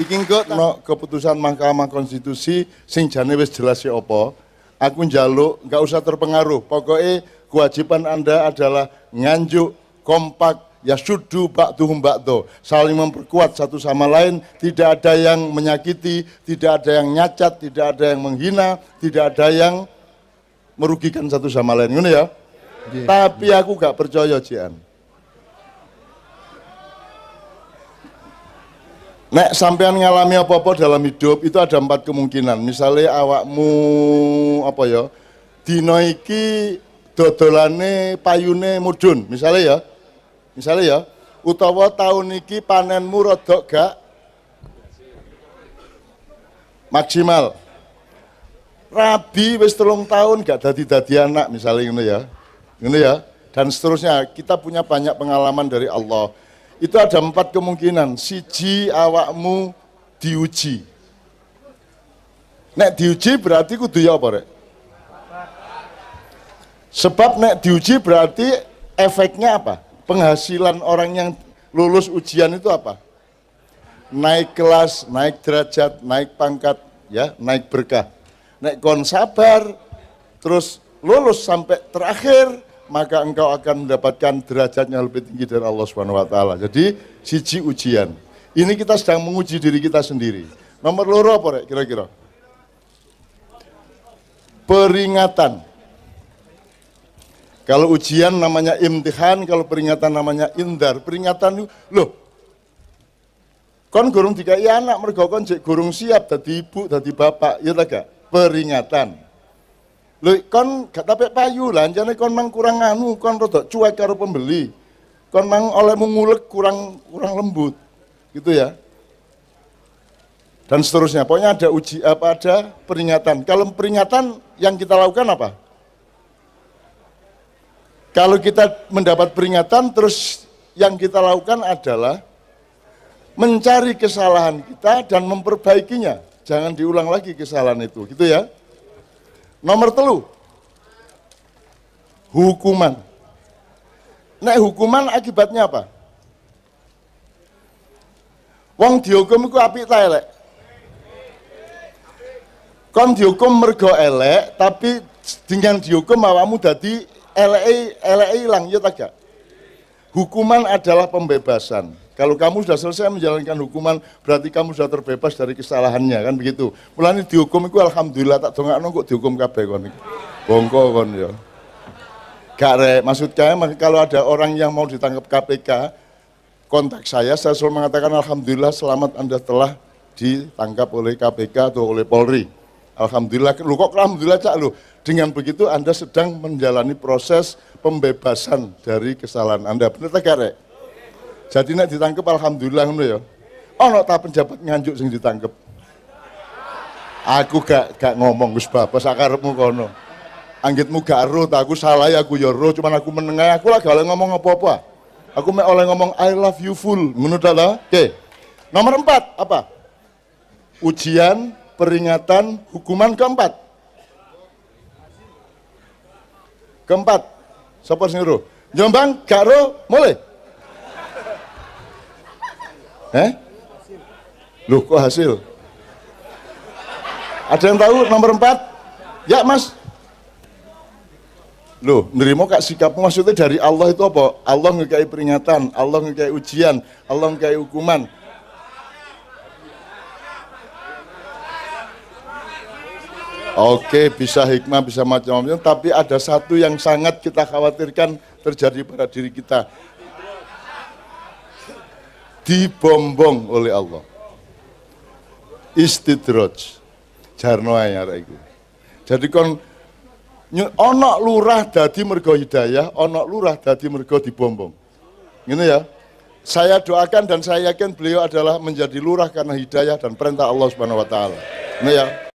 iki engko no keputusan Mahkamah Konstitusi sing jane wis jelas ya apa. Aku njaluk enggak usah terpengaruh. Pokoknya kewajiban Anda adalah nganjuk, kompak, ya sudu ba'duhum ba'do saling memperkuat satu sama lain tidak ada yang menyakiti tidak ada yang nyacat tidak ada yang menghina tidak ada yang merugikan satu sama lain Ini ya yeah. tapi aku gak percaya cian Nek sampean ngalami apa-apa dalam hidup itu ada empat kemungkinan. Misalnya awakmu apa ya? Dinoiki dodolane payune mudun, misalnya ya. Misalnya ya, utawa tahun iki panenmu rodok gak maksimal. Rabi wis telung tahun gak dadi-dadi anak misalnya ini ya. ini ya. Dan seterusnya, kita punya banyak pengalaman dari Allah itu ada empat kemungkinan. Siji awakmu diuji. Nek diuji berarti kudu ya apa rek? Sebab nek diuji berarti efeknya apa? Penghasilan orang yang lulus ujian itu apa? Naik kelas, naik derajat, naik pangkat, ya, naik berkah. Nek kon sabar, terus lulus sampai terakhir, maka engkau akan mendapatkan derajatnya lebih tinggi dari Allah Subhanahu wa taala. Jadi siji ujian. Ini kita sedang menguji diri kita sendiri. Nomor loro apa rek kira-kira? Peringatan. Kalau ujian namanya imtihan, kalau peringatan namanya indar. Peringatan itu, loh, kon gurung dikai anak mergo kon jek gurung siap tadi ibu, tadi bapak, ya tak Peringatan. Lho kon gak tapi payu lah, jane kon mang kurang anu, kon rodok cuek karo pembeli. Kon mang oleh mengulek kurang kurang lembut. Gitu ya. Dan seterusnya. Pokoknya ada uji apa ada peringatan. Kalau peringatan yang kita lakukan apa? Kalau kita mendapat peringatan terus yang kita lakukan adalah mencari kesalahan kita dan memperbaikinya. Jangan diulang lagi kesalahan itu, gitu ya. Nomor telu, hukuman. Nek hukuman akibatnya apa? Wong dihukum ku api tak elek? Kon dihukum mergo elek, tapi dengan dihukum awamu dadi elek elek ilang ya tak Hukuman adalah pembebasan. Kalau kamu sudah selesai menjalankan hukuman, berarti kamu sudah terbebas dari kesalahannya kan begitu. ini dihukum itu alhamdulillah tak dongakno kok dihukum kabeh kon. Bongko kon ya. Gak re, maksud kalau ada orang yang mau ditangkap KPK, kontak saya, saya selalu mengatakan alhamdulillah selamat Anda telah ditangkap oleh KPK atau oleh Polri. Alhamdulillah, lu kok alhamdulillah cak lu. Dengan begitu Anda sedang menjalani proses pembebasan dari kesalahan Anda. Benar tak rek? Jadi nek ditangkep alhamdulillah ngono ya. Ono ta penjabat nganjuk sing ditangkep. Aku gak gak ngomong Gus Bapak sakarepmu kono. Anggitmu gak roh, aku salah ya aku ya roh, cuman aku menengah, aku lagi oleh ngomong apa-apa. Aku mek oleh ngomong I love you full, menurut ta? Oke. Nomor empat, apa? Ujian, peringatan, hukuman keempat. Keempat, siapa sing roh? Jombang, gak roh, mulai. Eh? Loh kok hasil? Ada yang tahu nomor empat? Ya mas. Loh, nerimo kak sikap maksudnya dari Allah itu apa? Allah ngekai peringatan, Allah ngekai ujian, Allah ngekai hukuman. Oke, bisa hikmah, bisa macam-macam, tapi ada satu yang sangat kita khawatirkan terjadi pada diri kita dibombong oleh Allah Istidroj. jarno anyar itu, jadi kon onok lurah dadi mergo hidayah onok lurah dadi mergo dibombong ini ya saya doakan dan saya yakin beliau adalah menjadi lurah karena hidayah dan perintah Allah Subhanahu wa taala ini ya